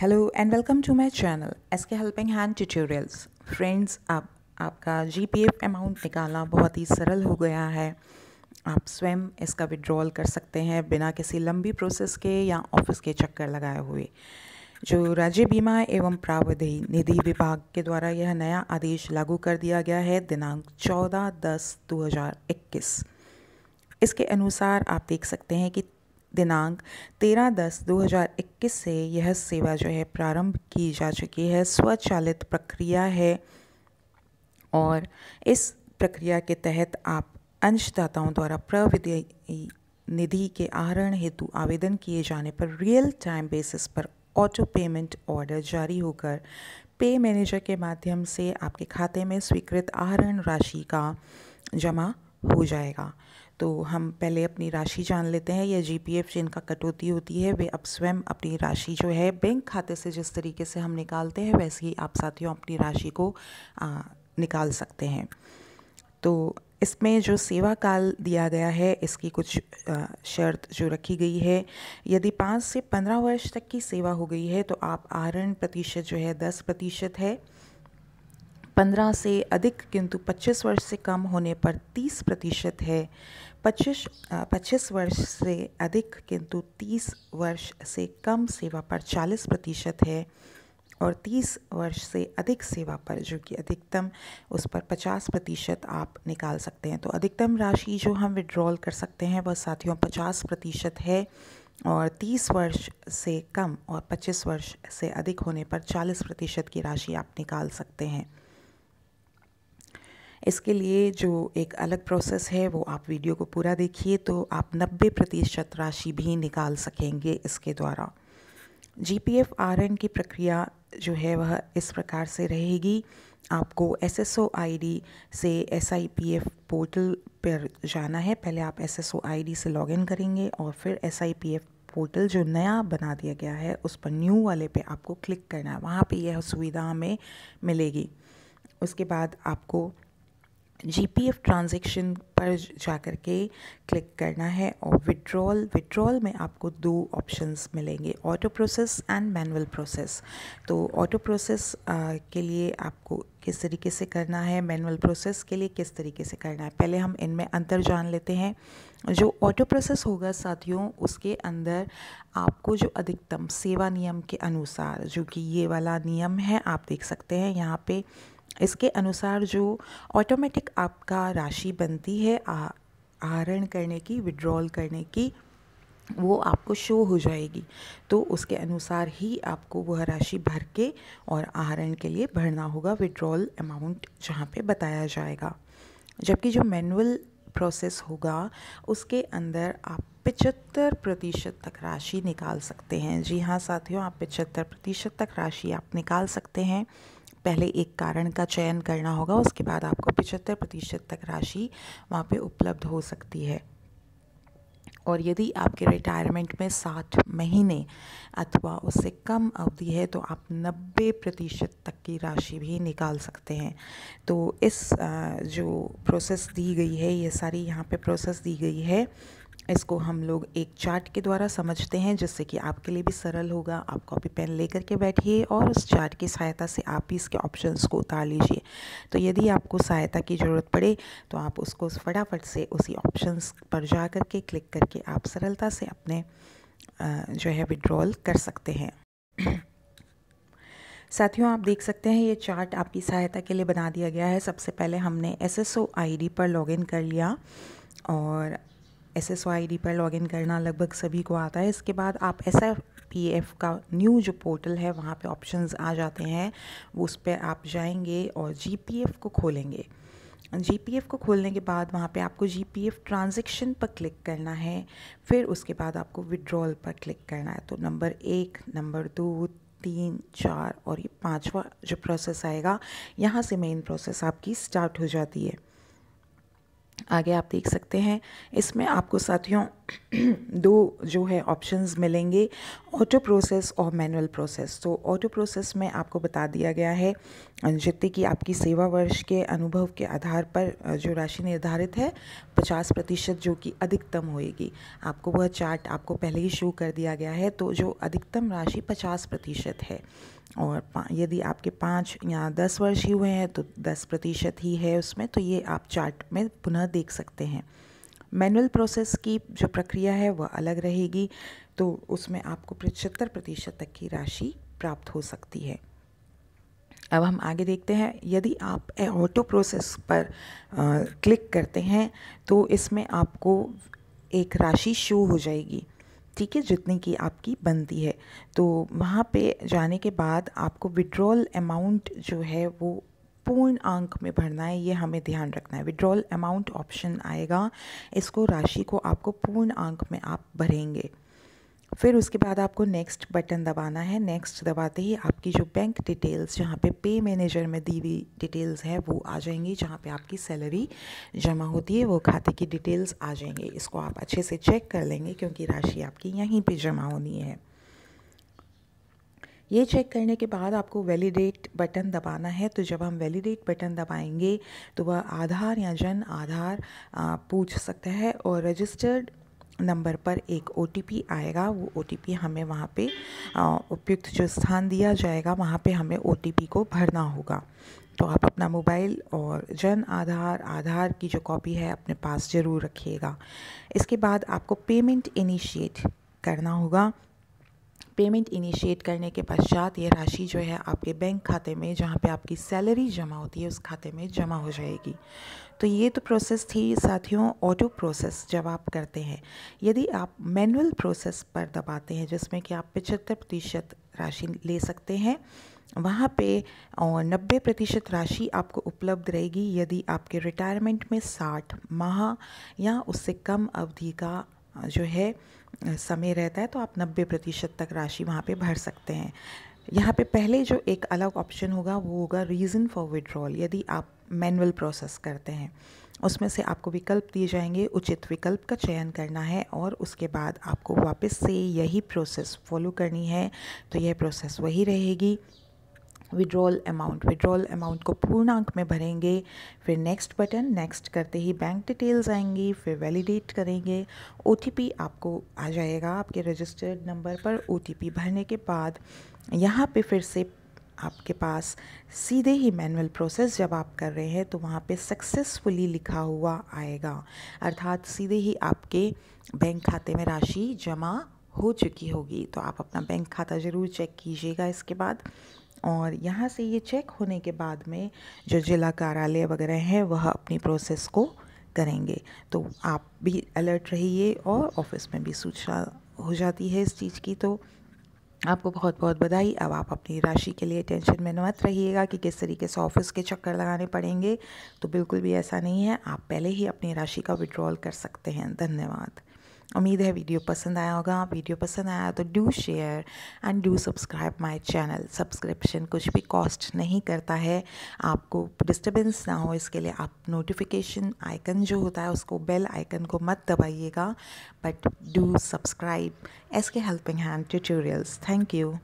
hello and welcome to my channel S K helping hand tutorials friends अब आपका GPF amount निकालना बहुत ही सरल हो गया है आप स्वयं इसका विड्रॉल कर सकते हैं बिना किसी लंबी प्रोसेस के या ऑफिस के चक्कर लगाए हुए जो राज्य बीमा एवं प्रावधि निधि विभाग के द्वारा यह नया आदेश लागू कर दिया गया है दिनांक चौदह दस दो इसके अनुसार आप देख सकते हैं कि दिनांक 13 दस 2021 से यह सेवा जो है प्रारंभ की जा चुकी है स्वचालित प्रक्रिया है और इस प्रक्रिया के तहत आप अंशदाताओं द्वारा प्रविधि निधि के आहरण हेतु आवेदन किए जाने पर रियल टाइम बेसिस पर ऑटो पेमेंट ऑर्डर जारी होकर पे मैनेजर के माध्यम से आपके खाते में स्वीकृत आहरण राशि का जमा हो जाएगा तो हम पहले अपनी राशि जान लेते हैं या जी पी एफ जिनका कटौती होती है वे अब स्वयं अपनी राशि जो है बैंक खाते से जिस तरीके से हम निकालते हैं वैसे ही आप साथियों अपनी राशि को आ, निकाल सकते हैं तो इसमें जो सेवा काल दिया गया है इसकी कुछ शर्त जो रखी गई है यदि पाँच से पंद्रह वर्ष तक की सेवा हो गई है तो आप आहरण प्रतिशत जो है दस प्रतिशत है पंद्रह से अधिक किंतु पच्चीस वर्ष से कम होने पर तीस प्रतिशत है पच्चीस पच्चीस वर्ष से अधिक किंतु तीस वर्ष से कम सेवा पर चालीस प्रतिशत है और तीस वर्ष से अधिक सेवा पर जो कि अधिकतम उस पर पचास प्रतिशत आप निकाल सकते हैं तो अधिकतम राशि जो हम विड्रॉल कर सकते हैं वह साथियों पचास प्रतिशत है और तीस वर्ष से कम और पच्चीस वर्ष से अधिक होने पर चालीस प्रतिशत की राशि आप निकाल सकते हैं इसके लिए जो एक अलग प्रोसेस है वो आप वीडियो को पूरा देखिए तो आप नब्बे प्रतिशत राशि भी निकाल सकेंगे इसके द्वारा G P F R N की प्रक्रिया जो है वह इस प्रकार से रहेगी आपको S S O I D से S I P F portal पर जाना है पहले आप S S O I D से लॉग इन करेंगे और फिर S I P F portal जो नया बना दिया गया है उस पर न्यू वाले पे आपको क्लिक करना है वहाँ पे यह सुविधा हमें मिलेगी उसके बाद आपको जी पी एफ ट्रांजेक्शन पर जा कर के क्लिक करना है और विड्रॉल विड्रॉल में आपको दो ऑप्शंस मिलेंगे auto process and manual process तो ऑटो प्रोसेस के लिए आपको किस तरीके से करना है मैनुअल प्रोसेस के लिए किस तरीके से करना है पहले हम इनमें अंतर जान लेते हैं जो ऑटो प्रोसेस होगा साथियों उसके अंदर आपको जो अधिकतम सेवा नियम के अनुसार जो कि ये वाला नियम है आप देख सकते हैं यहाँ पर इसके अनुसार जो ऑटोमेटिक आपका राशि बनती है आहरण करने की विड्रॉल करने की वो आपको शो हो जाएगी तो उसके अनुसार ही आपको वह राशि भर के और आहरण के लिए भरना होगा विड्रॉल अमाउंट जहाँ पे बताया जाएगा जबकि जो मैनुअल प्रोसेस होगा उसके अंदर आप पिचहत्तर प्रतिशत तक राशि निकाल सकते हैं जी हाँ साथियों आप पिचहत्तर प्रतिशत तक राशि आप निकाल सकते हैं पहले एक कारण का चयन करना होगा उसके बाद आपको पिचहत्तर प्रतिशत तक राशि वहाँ पे उपलब्ध हो सकती है और यदि आपके रिटायरमेंट में साठ महीने अथवा उससे कम अवधि है तो आप नब्बे प्रतिशत तक की राशि भी निकाल सकते हैं तो इस जो प्रोसेस दी गई है ये सारी यहाँ पे प्रोसेस दी गई है इसको हम लोग एक चार्ट के द्वारा समझते हैं जिससे कि आपके लिए भी सरल होगा आप कॉपी पेन लेकर के बैठिए और उस चार्ट की सहायता से आप भी इसके ऑप्शंस को उतार लीजिए तो यदि आपको सहायता की ज़रूरत पड़े तो आप उसको फटाफट से उसी ऑप्शंस पर जा कर के क्लिक करके आप सरलता से अपने जो है विड्रॉल कर सकते हैं साथियों आप देख सकते हैं ये चार्ट आपकी सहायता के लिए बना दिया गया है सबसे पहले हमने S S O I D पर इन कर लिया और एस एस आई पर लॉगिन करना लगभग सभी को आता है इसके बाद आप एस पी एफ का न्यू जो पोर्टल है वहाँ पे ऑप्शंस आ जाते हैं उस पर आप जाएंगे और जी पी एफ को खोलेंगे जी पी एफ को खोलने के बाद वहाँ पे आपको जी पी एफ ट्रांजेक्शन पर क्लिक करना है फिर उसके बाद आपको विड्रॉल पर क्लिक करना है तो नंबर एक नंबर दो तीन चार और ये पांचवा जो प्रोसेस आएगा यहाँ से मेन प्रोसेस आपकी स्टार्ट हो जाती है आगे आप देख सकते हैं इसमें आपको साथियों दो जो है ऑप्शंस मिलेंगे ऑटो प्रोसेस और मैनुअल प्रोसेस तो ऑटो प्रोसेस में आपको बता दिया गया है जितने की आपकी सेवा वर्ष के अनुभव के आधार पर जो राशि निर्धारित है पचास प्रतिशत जो कि अधिकतम होएगी आपको वह चार्ट आपको पहले ही शो कर दिया गया है तो जो अधिकतम राशि पचास प्रतिशत है और यदि आपके पाँच या दस वर्ष ही हुए हैं तो दस प्रतिशत ही है उसमें तो ये आप चार्ट में पुनः देख सकते हैं मैनुअल प्रोसेस की जो प्रक्रिया है वह अलग रहेगी तो उसमें आपको पचहत्तर प्रतिशत तक की राशि प्राप्त हो सकती है अब हम आगे देखते हैं यदि आप ऑटो प्रोसेस पर आ, क्लिक करते हैं तो इसमें आपको एक राशि शो हो जाएगी ठीक है जितने की आपकी बनती है तो वहाँ पे जाने के बाद आपको विड्रॉल अमाउंट जो है वो पूर्ण अंक में भरना है ये हमें ध्यान रखना है विड्रॉल अमाउंट ऑप्शन आएगा इसको राशि को आपको पूर्ण अंक में आप भरेंगे फिर उसके बाद आपको नेक्स्ट बटन दबाना है नेक्स्ट दबाते ही आपकी जो बैंक डिटेल्स जहाँ पे पे मैनेजर में दी हुई डिटेल्स है वो आ जाएंगी जहाँ पे आपकी सैलरी जमा होती है वो खाते की डिटेल्स आ जाएंगे इसको आप अच्छे से चेक कर लेंगे क्योंकि राशि आपकी यहीं पर जमा होनी है ये चेक करने के बाद आपको वैलिडेट बटन दबाना है तो जब हम वैलिडेट बटन दबाएंगे तो वह आधार या जन आधार पूछ सकता है और रजिस्टर्ड नंबर पर एक ओ आएगा वो ओ हमें वहाँ पे उपयुक्त जो स्थान दिया जाएगा वहाँ पे हमें ओ को भरना होगा तो आप अपना मोबाइल और जन आधार आधार की जो कॉपी है अपने पास ज़रूर रखिएगा इसके बाद आपको पेमेंट इनिशिएट करना होगा पेमेंट इनिशिएट करने के पश्चात ये राशि जो है आपके बैंक खाते में जहाँ पे आपकी सैलरी जमा होती है उस खाते में जमा हो जाएगी तो ये तो प्रोसेस थी साथियों ऑटो प्रोसेस जब आप करते हैं यदि आप मैनुअल प्रोसेस पर दबाते हैं जिसमें कि आप पचहत्तर प्रतिशत राशि ले सकते हैं वहाँ पे नब्बे प्रतिशत राशि आपको उपलब्ध रहेगी यदि आपके रिटायरमेंट में साठ माह या उससे कम अवधि का जो है समय रहता है तो आप नब्बे प्रतिशत तक राशि वहाँ पे भर सकते हैं यहाँ पे पहले जो एक अलग ऑप्शन होगा वो होगा रीज़न फॉर विड्रॉल यदि आप मैनुअल प्रोसेस करते हैं उसमें से आपको विकल्प दिए जाएंगे उचित विकल्प का चयन करना है और उसके बाद आपको वापस से यही प्रोसेस फॉलो करनी है तो यह प्रोसेस वही रहेगी विड्रॉल अमाउंट विड्रॉल अमाउंट को पूर्णांक में भरेंगे फिर नेक्स्ट बटन नेक्स्ट करते ही बैंक डिटेल्स आएंगी फिर वैलिडेट करेंगे ओ आपको आ जाएगा आपके रजिस्टर्ड नंबर पर ओ भरने के बाद यहाँ पे फिर से आपके पास सीधे ही मैनुअल प्रोसेस जब आप कर रहे हैं तो वहाँ पे सक्सेसफुली लिखा हुआ आएगा अर्थात सीधे ही आपके बैंक खाते में राशि जमा हो चुकी होगी तो आप अपना बैंक खाता ज़रूर चेक कीजिएगा इसके बाद और यहाँ से ये चेक होने के बाद में जो जिला कार्यालय वगैरह हैं वह अपनी प्रोसेस को करेंगे तो आप भी अलर्ट रहिए और ऑफिस में भी सूचना हो जाती है इस चीज़ की तो आपको बहुत बहुत बधाई अब आप अपनी राशि के लिए टेंशन में मत रहिएगा कि किस तरीके से ऑफिस के चक्कर लगाने पड़ेंगे तो बिल्कुल भी ऐसा नहीं है आप पहले ही अपनी राशि का विड्रॉल कर सकते हैं धन्यवाद उम्मीद है वीडियो पसंद आया होगा वीडियो पसंद आया तो do share and do subscribe my channel subscription कुछ भी कॉस्ट नहीं करता है आपको डिस्टर्बेंस ना हो इसके लिए आप नोटिफिकेशन आइकन जो होता है उसको बेल आइकन को मत दबाइएगा but do subscribe S K helping hand tutorials thank you